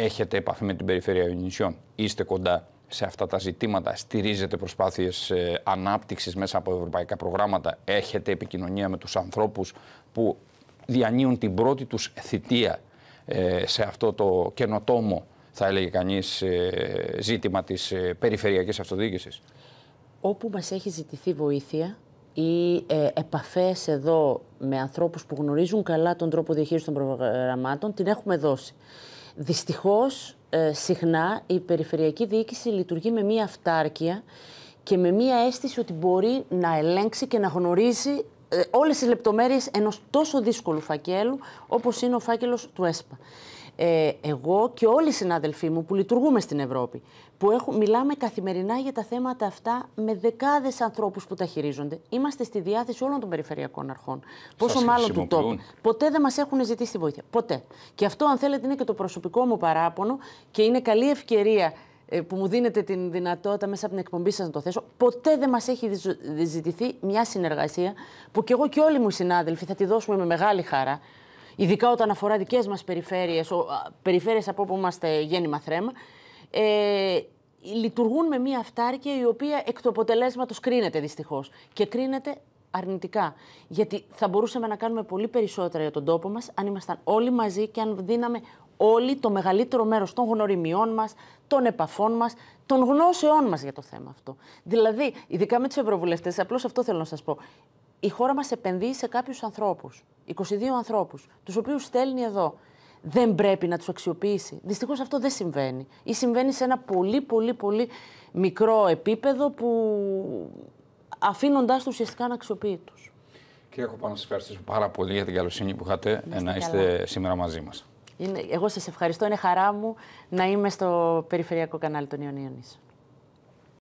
έχετε επαφή με την περιφέρεια Ιωνισιών, είστε κοντά σε αυτά τα ζητήματα, στηρίζετε προσπάθειες ε, ανάπτυξης μέσα από ευρωπαϊκά προγράμματα, έχετε επικοινωνία με τους ανθρώπους που διανύουν την πρώτη τους θητεία ε, σε αυτό το καινοτόμο, θα έλεγε κανείς, ε, ζήτημα της περιφερειακής αυτοδιοίκησης. Όπου μας έχει ζητηθεί βοήθεια ή επαφές εδώ με ανθρώπους που γνωρίζουν καλά τον τρόπο διαχείρισης των προγραμμάτων, την έχουμε δώσει. Δυστυχώς, ε, συχνά η περιφερειακή διοίκηση λειτουργεί με μία αυτάρκεια και με μία αίσθηση ότι μπορεί να ελέγξει και να γνωρίζει ε, όλες τις λεπτομέρειες ενός τόσο δύσκολου φακέλου όπως είναι ο φάκελος του ΕΣΠΑ. Ε, εγώ και όλοι οι συνάδελφοί μου που λειτουργούμε στην Ευρώπη, που έχουν, μιλάμε καθημερινά για τα θέματα αυτά με δεκάδες ανθρώπους που τα χειρίζονται. Είμαστε στη διάθεση όλων των περιφερειακών αρχών. Πόσο μάλλον του τόπου. Ποτέ δεν μας έχουν ζητήσει τη βοήθεια. Ποτέ. Και αυτό, αν θέλετε, είναι και το προσωπικό μου παράπονο και είναι καλή ευκαιρία ε, που μου δίνετε την δυνατότητα μέσα από την εκπομπή σας να το θέσω, ποτέ δεν μας έχει ζητηθεί μια συνεργασία που κι εγώ και όλοι μου οι συνάδελφοι θα τη δώσουμε με μεγάλη χαρά, ειδικά όταν αφορά δικές μας περιφέρειες, περιφέρειες από όπου είμαστε γέννημα θρέμα, ε, λειτουργούν με μία αυτάρκεια η οποία εκ του αποτελέσματος κρίνεται δυστυχώς. Και κρίνεται αρνητικά. Γιατί θα μπορούσαμε να κάνουμε πολύ περισσότερα για τον τόπο μας αν ήμασταν όλοι μαζί και αν δίναμε όλοι το μεγαλύτερο μέρος των γνωριμιών μας, των επαφών μας, των γνώσεών μας για το θέμα αυτό. Δηλαδή, ειδικά με τους ευρωβουλευτές, απλώς αυτό θέλω να σας πω η χώρα μας επενδύει σε κάποιους ανθρώπους, 22 ανθρώπους, τους οποίους στέλνει εδώ. Δεν πρέπει να τους αξιοποιήσει. Δυστυχώς αυτό δεν συμβαίνει. Ή συμβαίνει σε ένα πολύ πολύ πολύ μικρό επίπεδο που αφήνοντάς τους ουσιαστικά να αξιοποιεί τους. Κύριε να σας ευχαριστήσω πάρα πολύ για την καλοσύνη που είχατε να είστε σήμερα μαζί μας. εγώ σας ευχαριστώ. Είναι χαρά μου να είμαι στο περιφερειακό κανάλι των Ιωνίων